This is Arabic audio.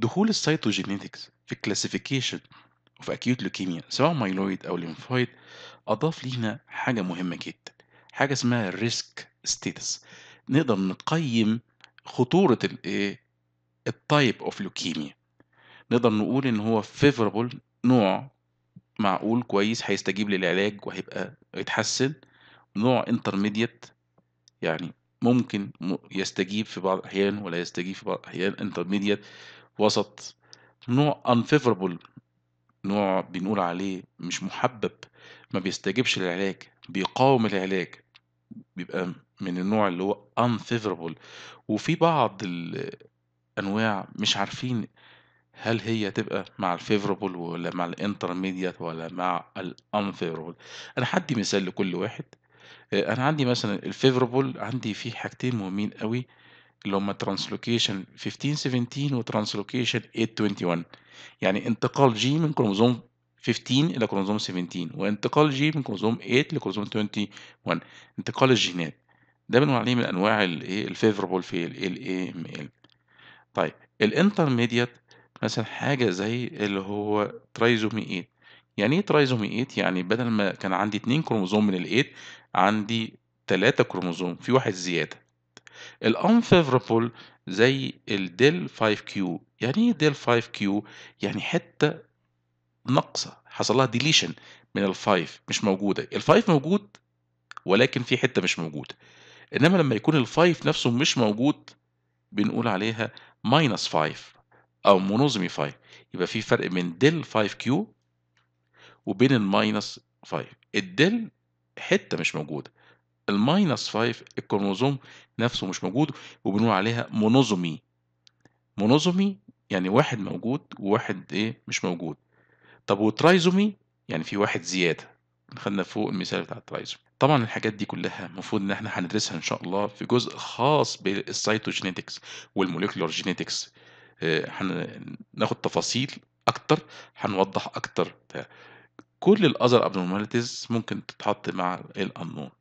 دخول السيتوجينيتكس في الكلاسيفيكيشن وفي أكيوت لوكيميا سواء مايلويد أو ليمفويد أضاف لينا حاجة مهمة جدا حاجة اسمها الريسك ستيتس نقدر نقيم خطورة الايه التايب اوف لوكيميا نقدر نقول ان هو فيفربل نوع معقول كويس هيستجيب للعلاج وهيبقى يتحسن نوع انترميديت يعني ممكن يستجيب في بعض الأحيان ولا يستجيب في بعض الأحيان انترميديت وسط نوع unfavorable نوع بنقول عليه مش محبب ما بيستجبش للعلاج بيقاوم العلاج بيبقى من النوع اللي هو unfavorable وفي بعض الانواع مش عارفين هل هي تبقى مع الفيفربل ولا مع الانترميديات ولا مع الانفيفربل انا هدي مثال لكل واحد آه، انا عندي مثلا الفيفربل عندي فيه حاجتين مهمين قوي اللي هم ترانسلوكيشن 1517 وترانسلوكيشن 821 يعني انتقال جي من كروموزوم 15 الى كروموزوم 17 وانتقال جي من كروموزوم 8 لكروموزوم 21 انتقال الجينات ده بنقول عليه من انواع الايه الفيفربل في ال ام إيه؟ ال طيب الانترميديت مثلا حاجه زي اللي هو ترايزومي 8 يعني ايه ترايزومي 8 يعني بدل ما كان عندي 2 كروموزوم من ال 8 عندي 3 كروموزوم في واحد زياده الانفيفوربل زي الديل 5 كيو يعني ايه ديل 5 كيو يعني حته ناقصه حصل لها ديليشن من ال5 مش موجوده ال5 موجود ولكن في حته مش موجوده انما لما يكون ال5 نفسه مش موجود بنقول عليها ماينس 5 او مونوزمي 5 يبقى في فرق من ديل 5 كيو وبين الماينس 5 الديل حته مش موجوده الماينس 5 الكروموزوم نفسه مش موجود وبنقول عليها مونوزومي مونوزومي يعني واحد موجود وواحد ايه مش موجود طب وترايزومي يعني في واحد زياده خدنا فوق المثال بتاع الترايزومي طبعا الحاجات دي كلها المفروض ان احنا هندرسها ان شاء الله في جزء خاص بالسيتوجينيتكس والموليكولار جينيتكس هناخد تفاصيل اكتر هنوضح اكتر ده. كل الاذر ابنورماليتيز ممكن تتحط مع الانون